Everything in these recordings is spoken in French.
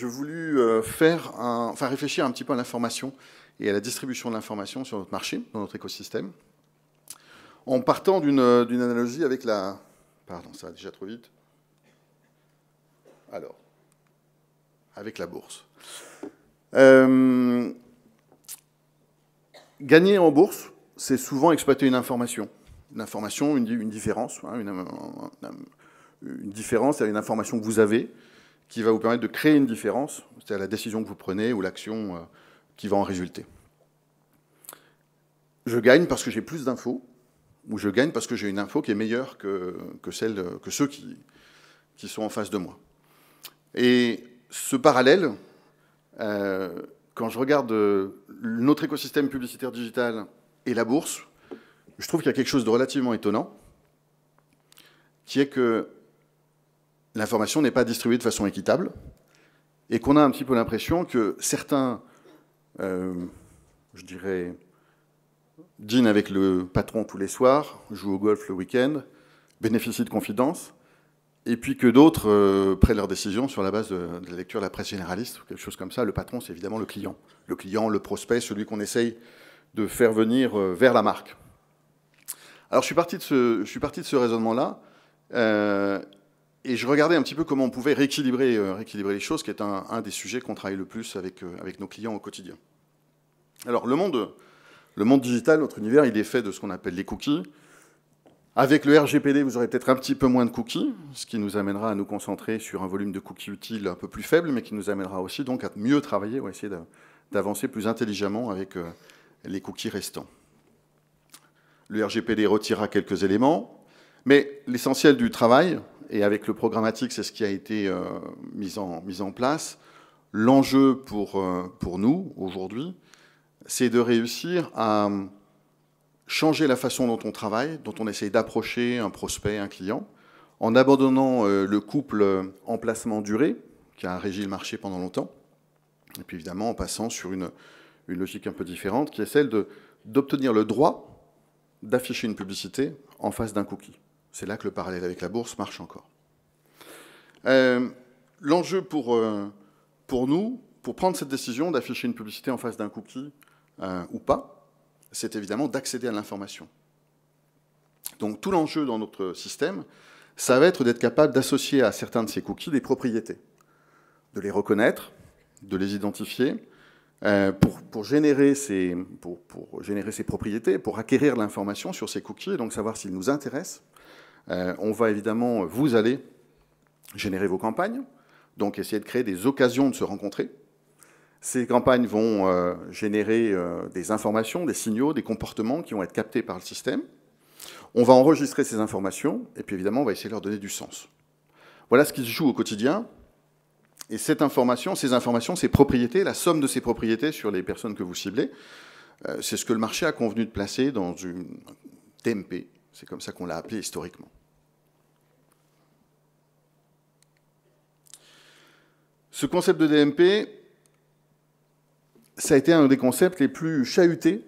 je voulais euh, faire, enfin, réfléchir un petit peu à l'information et à la distribution de l'information sur notre marché, dans notre écosystème, en partant d'une euh, analogie avec la... Pardon, ça va déjà trop vite. Alors, avec la bourse. Euh, gagner en bourse, c'est souvent exploiter une information. Une information, une, différence, une, une, différence, hein, c'est une information que vous avez, qui va vous permettre de créer une différence, c'est-à-dire la décision que vous prenez ou l'action euh, qui va en résulter. Je gagne parce que j'ai plus d'infos, ou je gagne parce que j'ai une info qui est meilleure que, celle, que ceux qui, qui sont en face de moi. Et ce parallèle, euh, quand je regarde euh, notre écosystème publicitaire digital et la bourse, je trouve qu'il y a quelque chose de relativement étonnant, qui est que l'information n'est pas distribuée de façon équitable et qu'on a un petit peu l'impression que certains, euh, je dirais, dînent avec le patron tous les soirs, jouent au golf le week-end, bénéficient de confidences, et puis que d'autres euh, prennent leurs décisions sur la base de, la lecture de la presse généraliste ou quelque chose comme ça. Le patron, c'est évidemment le client. Le client, le prospect, celui qu'on essaye de faire venir euh, vers la marque. Alors je suis parti de ce, je suis parti de ce raisonnement-là et je regardais un petit peu comment on pouvait rééquilibrer, euh, rééquilibrer les choses, qui est un, des sujets qu'on travaille le plus avec, euh, avec nos clients au quotidien. Alors, le monde, le monde digital, notre univers, il est fait de ce qu'on appelle les cookies. Avec le RGPD, vous aurez peut-être un petit peu moins de cookies, ce qui nous amènera à nous concentrer sur un volume de cookies utiles un peu plus faible, mais qui nous amènera aussi donc à mieux travailler ou à essayer d'avancer plus intelligemment avec euh, les cookies restants. Le RGPD retirera quelques éléments, mais l'essentiel du travail, et avec le programmatique, c'est ce qui a été euh, mis, en, place. L'enjeu pour, euh, pour nous, aujourd'hui, c'est de réussir à changer la façon dont on travaille, dont on essaye d'approcher un prospect, un client, en abandonnant euh, le couple emplacement-durée, qui a régi le marché pendant longtemps, et puis évidemment en passant sur une logique un peu différente, qui est celle d'obtenir le droit d'afficher une publicité en face d'un cookie. C'est là que le parallèle avec la bourse marche encore. Euh, l'enjeu pour, euh, pour nous, pour prendre cette décision d'afficher une publicité en face d'un cookie euh, ou pas, c'est évidemment d'accéder à l'information. Donc tout l'enjeu dans notre système, ça va être d'être capable d'associer à certains de ces cookies des propriétés, de les reconnaître, de les identifier, pour, générer ces, pour, pour, générer ces propriétés, pour acquérir l'information sur ces cookies, et donc savoir s'ils nous intéressent, euh, on va évidemment, euh, vous allez générer vos campagnes, donc essayer de créer des occasions de se rencontrer. Ces campagnes vont euh, générer des informations, des signaux, des comportements qui vont être captés par le système. On va enregistrer ces informations et puis évidemment, on va essayer de leur donner du sens. Voilà ce qui se joue au quotidien. Et cette information, ces informations, ces propriétés, la somme de ces propriétés sur les personnes que vous ciblez, c'est ce que le marché a convenu de placer dans une TMP, c'est comme ça qu'on l'a appelé historiquement. Ce concept de DMP, ça a été un des concepts les plus chahutés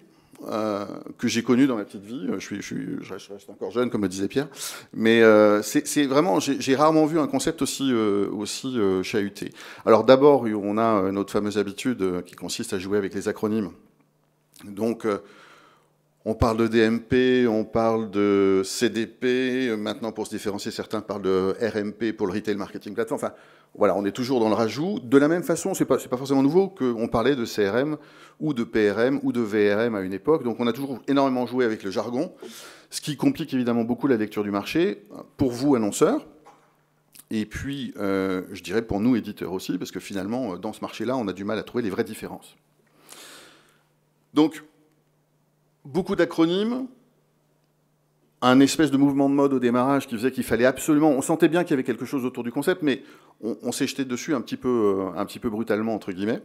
euh, que j'ai connu dans ma petite vie. Je, suis, reste, encore jeune, comme le disait Pierre. Mais euh, c'est vraiment, j'ai rarement vu un concept aussi, euh, aussi chahuté. Alors d'abord, on a notre fameuse habitude qui consiste à jouer avec les acronymes. Donc, on parle de DMP, on parle de CDP, maintenant pour se différencier, certains parlent de RMP pour le Retail Marketing Platform. Enfin, voilà, on est toujours dans le rajout. De la même façon, c'est pas, pas forcément nouveau qu'on parlait de CRM ou de PRM ou de VRM à une époque. Donc on a toujours énormément joué avec le jargon, ce qui complique évidemment beaucoup la lecture du marché, pour vous annonceurs, et puis euh, je dirais pour nous éditeurs aussi, parce que finalement, dans ce marché-là, on a du mal à trouver les vraies différences. Donc, beaucoup d'acronymes, un espèce de mouvement de mode au démarrage qui faisait qu'il fallait absolument. On sentait bien qu'il y avait quelque chose autour du concept, mais on, s'est jeté dessus un petit, peu, euh, un petit peu brutalement, entre guillemets.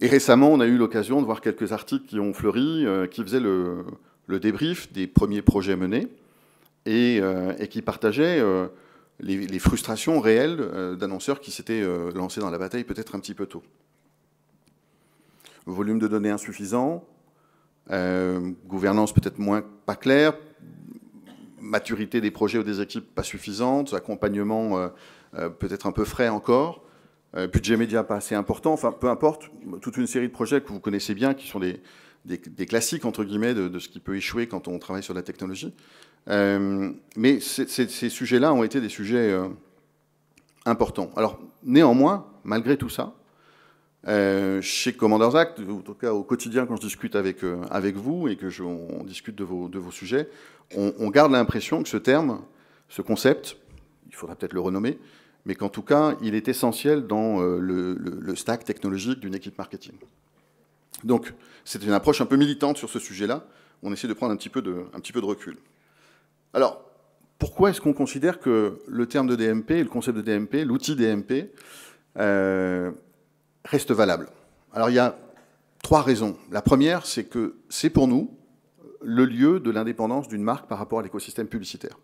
Et récemment, on a eu l'occasion de voir quelques articles qui ont fleuri, euh, qui faisaient le, débrief des premiers projets menés et, euh, qui partageaient les, les, frustrations réelles d'annonceurs qui s'étaient lancés dans la bataille peut-être un petit peu tôt. Volume de données insuffisant, euh, gouvernance peut-être moins pas claire, maturité des projets ou des équipes pas suffisante, accompagnement euh, euh, peut-être un peu frais encore, budget média pas assez important, enfin peu importe, toute une série de projets que vous connaissez bien, qui sont des, des, classiques entre guillemets de, ce qui peut échouer quand on travaille sur la technologie. mais ces sujets-là ont été des sujets importants. Alors néanmoins, malgré tout ça, euh, chez Commanders Act, ou en tout cas au quotidien quand je discute avec, euh, avec vous et que je, on, discute de vos, de vos sujets, on, garde l'impression que ce terme, ce concept, il faudra peut-être le renommer, mais qu'en tout cas, il est essentiel dans euh, le, stack technologique d'une équipe marketing. Donc, c'est une approche un peu militante sur ce sujet-là. On essaie de prendre un petit peu de, un petit peu de recul. Alors, pourquoi est-ce qu'on considère que le terme de DMP, le concept de DMP, l'outil DMP, reste valable. Alors il y a trois raisons. La première, c'est que c'est pour nous le lieu de l'indépendance d'une marque par rapport à l'écosystème publicitaire.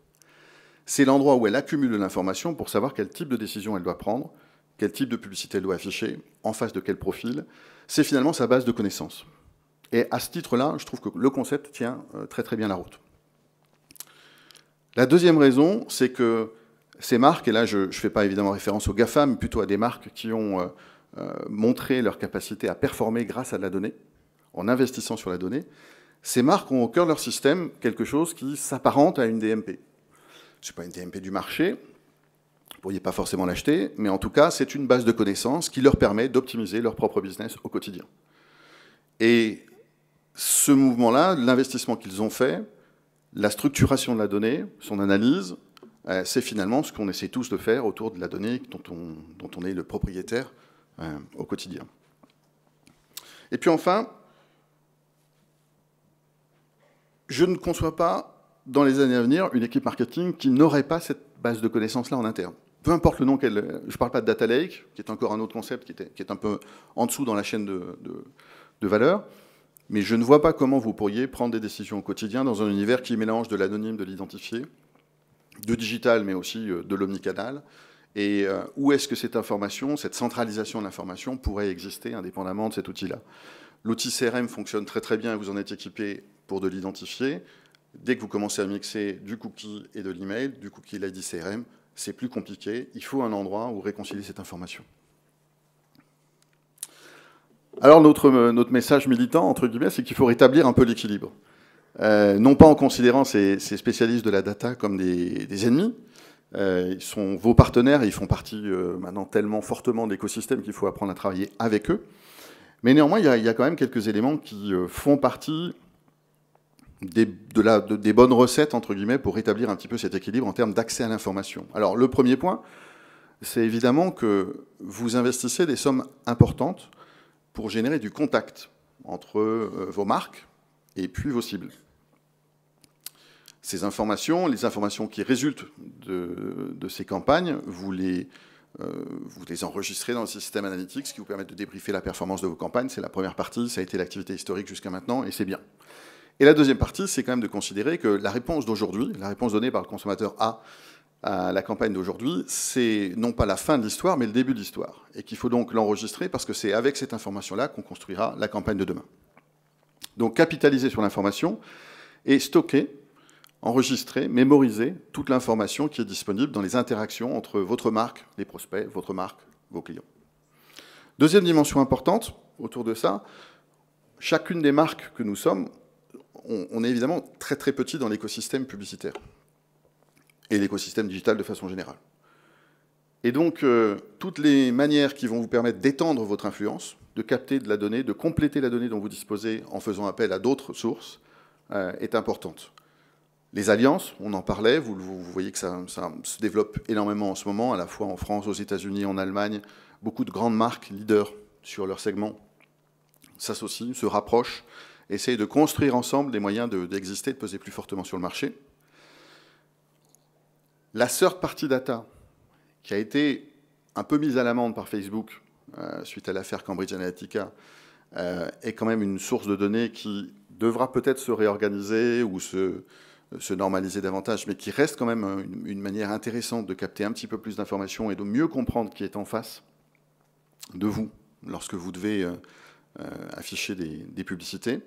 C'est l'endroit où elle accumule de l'information pour savoir quel type de décision elle doit prendre, quel type de publicité elle doit afficher, en face de quel profil. C'est finalement sa base de connaissances. Et à ce titre-là, je trouve que le concept tient euh, très très bien la route. La deuxième raison, c'est que ces marques, et là je ne fais pas évidemment référence aux GAFA, mais plutôt à des marques qui ont euh, euh, montrer leur capacité à performer grâce à de la donnée, en investissant sur la donnée, ces marques ont au cœur de leur système quelque chose qui s'apparente à une DMP. Ce n'est pas une DMP du marché, vous ne pourriez pas forcément l'acheter, mais en tout cas, c'est une base de connaissances qui leur permet d'optimiser leur propre business au quotidien. Et ce mouvement-là, l'investissement qu'ils ont fait, la structuration de la donnée, son analyse, euh, c'est finalement ce qu'on essaie tous de faire autour de la donnée dont on, dont on est le propriétaire euh, au quotidien. Et puis enfin, je ne conçois pas dans les années à venir une équipe marketing qui n'aurait pas cette base de connaissances-là en interne. Peu importe le nom qu'elle... Je ne parle pas de Data Lake, qui est encore un autre concept qui, est un peu en dessous dans la chaîne de, de, valeur, mais je ne vois pas comment vous pourriez prendre des décisions au quotidien dans un univers qui mélange de l'anonyme, de l'identifié, de digital, mais aussi euh, de l'omnicanal, et euh, où est-ce que cette information, cette centralisation de l'information pourrait exister indépendamment de cet outil-là. L'outil CRM fonctionne très très bien et vous en êtes équipé pour de l'identifier. Dès que vous commencez à mixer du cookie et de l'email, du cookie l'ID CRM, c'est plus compliqué. Il faut un endroit où réconcilier cette information. Alors notre, euh, notre message militant, entre guillemets, c'est qu'il faut rétablir un peu l'équilibre. Euh, non pas en considérant ces, spécialistes de la data comme des ennemis, euh, ils sont vos partenaires, ils font partie euh, maintenant tellement fortement d'écosystèmes qu'il faut apprendre à travailler avec eux. Mais néanmoins, il y, a, quand même quelques éléments qui euh, font partie des, des bonnes recettes, entre guillemets, pour rétablir un petit peu cet équilibre en termes d'accès à l'information. Alors, le premier point, c'est évidemment que vous investissez des sommes importantes pour générer du contact entre vos marques et puis vos cibles. Ces informations, les informations qui résultent de, ces campagnes, vous les, euh, vous les enregistrez dans le système analytique, ce qui vous permet de débriefer la performance de vos campagnes. C'est la première partie, ça a été l'activité historique jusqu'à maintenant, et c'est bien. Et la deuxième partie, c'est quand même de considérer que la réponse d'aujourd'hui, la réponse donnée par le consommateur A à la campagne d'aujourd'hui, c'est non pas la fin de l'histoire, mais le début de l'histoire. Et qu'il faut donc l'enregistrer parce que c'est avec cette information-là qu'on construira la campagne de demain. Donc capitaliser sur l'information et stocker enregistrer, mémoriser toute l'information qui est disponible dans les interactions entre votre marque, les prospects, votre marque, vos clients. Deuxième dimension importante autour de ça, chacune des marques que nous sommes, on, est évidemment très très petit dans l'écosystème publicitaire et l'écosystème digital de façon générale. Et donc, euh, toutes les manières qui vont vous permettre d'étendre votre influence, de capter de la donnée, de compléter la donnée dont vous disposez en faisant appel à d'autres sources, euh, est importante. Les alliances, on en parlait, vous, voyez que ça, se développe énormément en ce moment, à la fois en France, aux États-Unis, en Allemagne. Beaucoup de grandes marques leaders sur leur segment s'associent, se rapprochent, essayent de construire ensemble des moyens d'exister, de, peser plus fortement sur le marché. La third party data, qui a été un peu mise à l'amende par Facebook euh, suite à l'affaire Cambridge Analytica, euh, est quand même une source de données qui devra peut-être se réorganiser ou se, se normaliser davantage, mais qui reste quand même une, manière intéressante de capter un petit peu plus d'informations et de mieux comprendre qui est en face de vous lorsque vous devez euh, euh, afficher des, des publicités.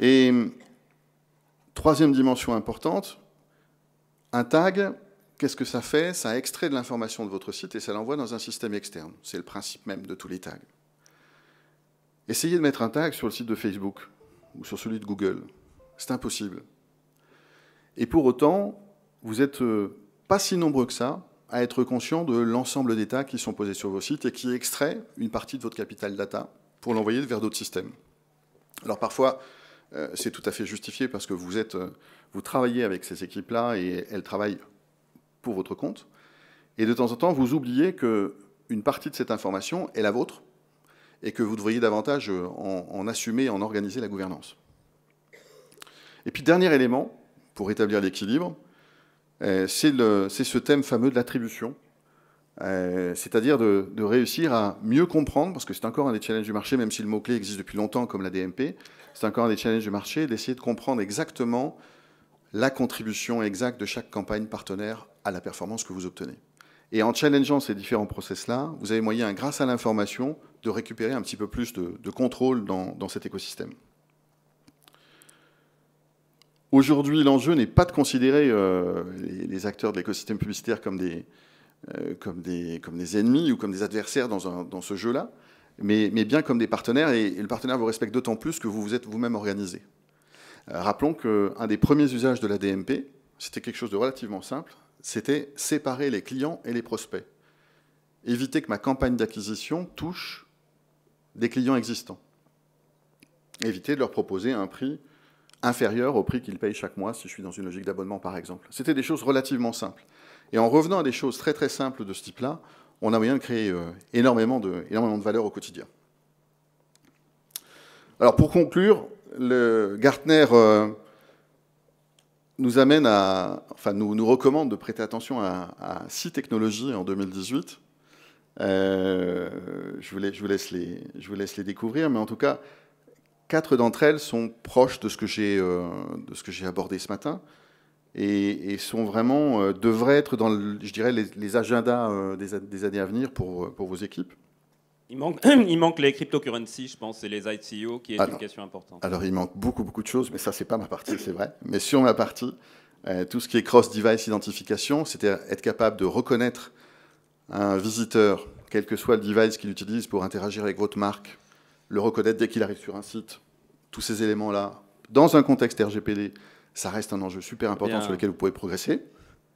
Et troisième dimension importante, un tag, qu'est-ce que ça fait Ça extrait de l'information de votre site et ça l'envoie dans un système externe. C'est le principe même de tous les tags. Essayez de mettre un tag sur le site de Facebook ou sur celui de Google. C'est impossible. Et pour autant, vous n'êtes euh, pas si nombreux que ça à être conscient de l'ensemble d'états qui sont posés sur vos sites et qui extraient une partie de votre capital data pour l'envoyer vers d'autres systèmes. Alors parfois, euh, c'est tout à fait justifié parce que vous, êtes, euh, vous travaillez avec ces équipes-là et elles travaillent pour votre compte. Et de temps en temps, vous oubliez qu'une partie de cette information est la vôtre et que vous devriez davantage en, en assumer et en organiser la gouvernance. Et puis, dernier élément, pour rétablir l'équilibre, c'est ce thème fameux de l'attribution, c'est-à-dire de, réussir à mieux comprendre, parce que c'est encore un des challenges du marché, même si le mot-clé existe depuis longtemps comme la DMP, c'est encore un des challenges du marché d'essayer de comprendre exactement la contribution exacte de chaque campagne partenaire à la performance que vous obtenez. Et en challengeant ces différents process-là, vous avez moyen, grâce à l'information, de récupérer un petit peu plus de, contrôle dans cet écosystème. Aujourd'hui, l'enjeu n'est pas de considérer euh, les, acteurs de l'écosystème publicitaire comme des, euh, comme, des, comme des ennemis ou comme des adversaires dans, un, dans ce jeu-là, mais, mais, bien comme des partenaires. Et, le partenaire vous respecte d'autant plus que vous vous êtes vous-même organisé. Euh, rappelons qu'un des premiers usages de la DMP, c'était quelque chose de relativement simple, c'était séparer les clients et les prospects. Éviter que ma campagne d'acquisition touche des clients existants. Éviter de leur proposer un prix inférieur au prix qu'il paye chaque mois si je suis dans une logique d'abonnement, par exemple. C'était des choses relativement simples. Et en revenant à des choses très très simples de ce type-là, on a moyen de créer euh, énormément, de, énormément de valeur au quotidien. Alors pour conclure, le Gartner euh, nous amène à, enfin nous, nous, recommande de prêter attention à, six technologies en 2018. Euh, je, je, vous laisse les, je vous laisse les découvrir, mais en tout cas, Quatre d'entre elles sont proches de ce que j'ai euh, j'ai abordé ce matin et, sont vraiment euh, devraient être dans, je dirais, les, agendas euh, des, années à venir pour, pour vos équipes. Il manque, il manque, les cryptocurrencies, je pense, et les ICO, qui est ah une question importante. Alors, il manque beaucoup, beaucoup de choses, mais ça, c'est pas ma partie, c'est vrai. Mais sur ma partie, tout ce qui est cross-device identification, c'est-à-dire être capable de reconnaître un visiteur, quel que soit le device qu'il utilise pour interagir avec votre marque, le reconnaître dès qu'il arrive sur un site, tous ces éléments-là, dans un contexte RGPD, ça reste un enjeu super important sur lequel vous pouvez progresser.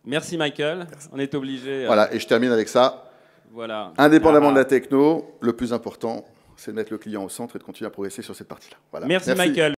Merci Michael, on est obligé. Euh, voilà, et je termine avec ça. Voilà. Indépendamment de la techno, le plus important, c'est de mettre le client au centre et de continuer à progresser sur cette partie-là. Voilà. Merci Michael.